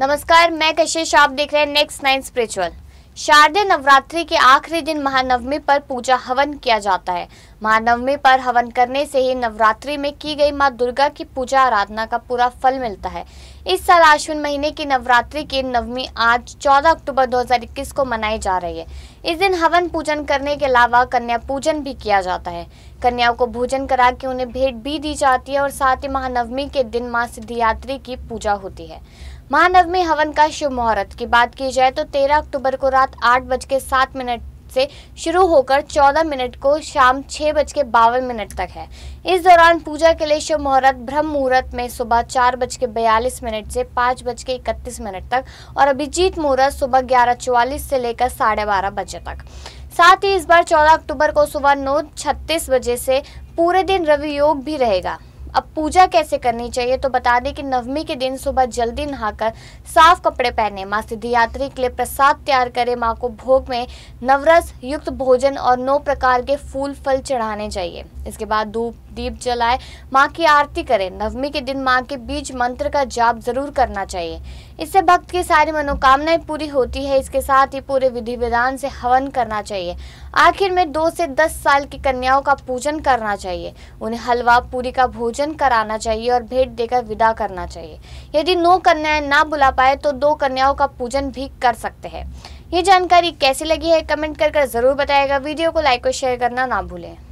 नमस्कार मैं कशिश आप देख रहे हैं नेक्स्ट नाइन स्पिरिचुअल शारदीय नवरात्रि के आखिरी दिन महानवमी पर पूजा हवन किया जाता है महानवमी पर हवन करने से ही नवरात्रि में की गई मां दुर्गा की पूजा आराधना का पूरा फल मिलता है इस साल आश्विन महीने की नवरात्रि की नवमी आज 14 अक्टूबर 2021 को मनाई जा रही है इस दिन हवन पूजन करने के अलावा कन्या पूजन भी किया जाता है कन्याओं को भोजन करा के उन्हें भेंट भी दी जाती है और साथ ही महानवमी के दिन माँ सिद्धियात्री की पूजा होती है महानवमी हवन का शुभ मुहूर्त की बात की जाए तो 13 अक्टूबर को रात आठ बज के सात मिनट से शुरू होकर 14 मिनट को शाम छः बज के बावन मिनट तक है इस दौरान पूजा के लिए शुभ मुहूर्त ब्रह्म मुहूर्त में सुबह चार बज के बयालीस मिनट से पाँच बज के इकतीस मिनट तक और अभिजीत मुहूर्त सुबह ग्यारह चौवालीस से लेकर साढ़े बारह बजे तक साथ ही इस बार 14 अक्टूबर को सुबह नौ छत्तीस बजे से पूरे दिन रवि योग भी रहेगा अब पूजा कैसे करनी चाहिए तो बता दें कि नवमी के दिन सुबह जल्दी नहाकर साफ कपड़े पहने माँ सिद्धियात्री के लिए प्रसाद तैयार करें माँ को भोग में नवरस युक्त भोजन और नौ प्रकार के फूल फल चढ़ाने चाहिए इसके बाद धूप दीप जलाए माँ की आरती करें नवमी के दिन माँ के बीज मंत्र का जाप जरूर करना चाहिए इससे भक्त की सारी मनोकामनाएं पूरी होती है इसके साथ ही पूरे विधि विधान से हवन करना चाहिए आखिर में दो से दस साल की कन्याओं का पूजन करना चाहिए उन्हें हलवा पूरी का भोजन कराना चाहिए और भेंट देकर विदा करना चाहिए यदि नौ कन्याएं ना बुला पाए तो दो कन्याओं का पूजन भी कर सकते हैं ये जानकारी कैसी लगी है कमेंट कर, कर जरूर बताएगा वीडियो को लाइक और शेयर करना ना भूलें